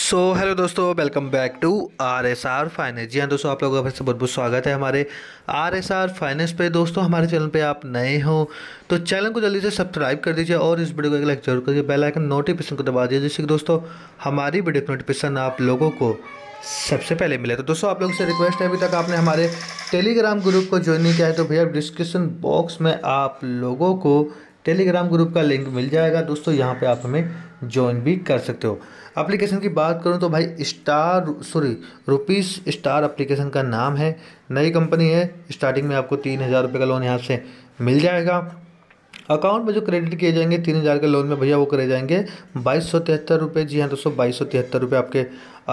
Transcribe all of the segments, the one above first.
सो so, hello दोस्तों welcome back to R S R finance जी हाँ दोस्तों आप लोगों का फिर से बहुत बहुत स्वागत है हमारे आर एस आर फाइनेंस पे दोस्तों हमारे चैनल पे आप नए हो तो चैनल को जल्दी से सब्सक्राइब कर दीजिए और इस वीडियो को एक लाइक जरूर करिए बेल आइकन नोटिफिकेशन को दबा दीजिए जिससे कि दोस्तों हमारी वीडियो की नोटिफिकेशन आप लोगों को सबसे पहले मिले तो दोस्तों आप लोगों से रिक्वेस्ट है अभी तक आपने हमारे टेलीग्राम ग्रुप को ज्वाइन नहीं किया है तो भैया डिस्क्रिप्शन बॉक्स में आप लोगों को टेलीग्राम ग्रुप का लिंक मिल जाएगा दोस्तों यहाँ पे आप हमें ज्वाइन भी कर सकते हो एप्लीकेशन की बात करूँ तो भाई star sorry rupees star application का नाम है नई कंपनी है स्टार्टिंग में आपको तीन हज़ार रुपये का लोन यहाँ से मिल जाएगा अकाउंट में जो क्रेडिट किए जाएंगे तीन हज़ार के लोन में भैया वो करे जाएंगे बाईस सौ तिहत्तर रुपये जी हाँ दोस्तों बाईस सौ तिहत्तर रुपये आपके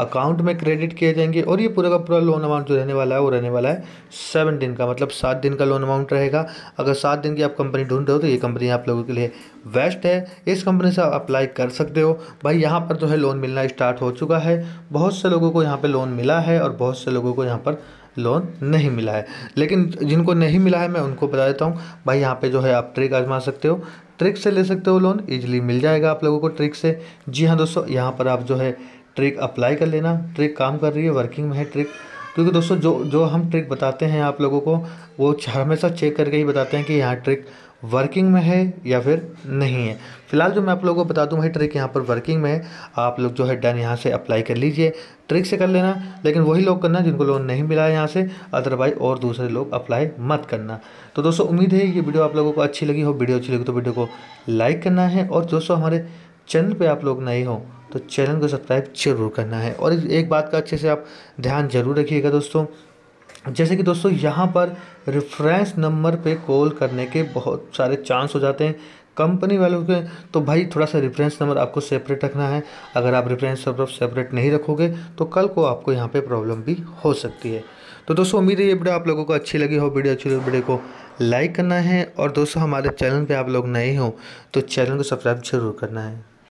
अकाउंट में क्रेडिट किए जाएंगे और ये पूरा का पूरा लोन अमाउंट जो रहने वाला है वो रहने वाला है सेवन दिन का मतलब सात दिन का लोन अमाउंट रहेगा अगर सात दिन की आप कंपनी ढूंढ रहे हो तो ये कंपनी आप लोगों के लिए बेस्ट है इस कंपनी से आप अप्लाई कर सकते हो भाई यहाँ पर जो है लोन मिलना स्टार्ट हो चुका है बहुत से लोगों को यहाँ पर लोन मिला है और बहुत से लोगों को यहाँ पर लोन नहीं मिला है लेकिन जिनको नहीं मिला है मैं उनको बता देता हूँ भाई यहाँ पे जो है आप ट्रिक आजमा सकते हो ट्रिक से ले सकते हो लोन इजीली मिल जाएगा आप लोगों को ट्रिक से जी हाँ दोस्तों यहाँ पर आप जो है ट्रिक अप्लाई कर लेना ट्रिक काम कर रही है वर्किंग में है ट्रिक क्योंकि दोस्तों जो जो हम ट्रिक बताते हैं आप लोगों को वो हमेशा चेक करके ही बताते हैं कि यहाँ ट्रिक वर्किंग में है या फिर नहीं है फिलहाल जो मैं आप लोगों को बता दूँ भाई ट्रिक यहाँ पर वर्किंग में है आप लोग जो है डन यहाँ से अप्लाई कर लीजिए ट्रिक से कर लेना लेकिन वही लोग करना जिनको लोन नहीं मिला है यहाँ से अदरवाइज और दूसरे लोग अप्लाई मत करना तो दोस्तों उम्मीद है ये वीडियो आप लोगों को अच्छी लगी हो वीडियो अच्छी लगी तो वीडियो को लाइक करना है और दोस्तों हमारे चैनल पर आप लोग नए हों तो चैनल को सब्सक्राइब जरूर करना है और एक बात का अच्छे से आप ध्यान जरूर रखिएगा दोस्तों जैसे कि दोस्तों यहाँ पर रेफरेंस नंबर पे कॉल करने के बहुत सारे चांस हो जाते हैं कंपनी वालों के तो भाई थोड़ा सा रेफरेंस नंबर आपको सेपरेट रखना है अगर आप रेफरेंस नंबर सेपरेट नहीं रखोगे तो कल को आपको यहाँ पे प्रॉब्लम भी हो सकती है तो दोस्तों उम्मीद है ये वीडियो आप लोगों को अच्छी लगी हो वीडियो अच्छी लगी वीडियो को लाइक करना है और दोस्तों हमारे चैनल पर आप लोग नए हों तो चैनल को सब्सक्राइब जरूर करना है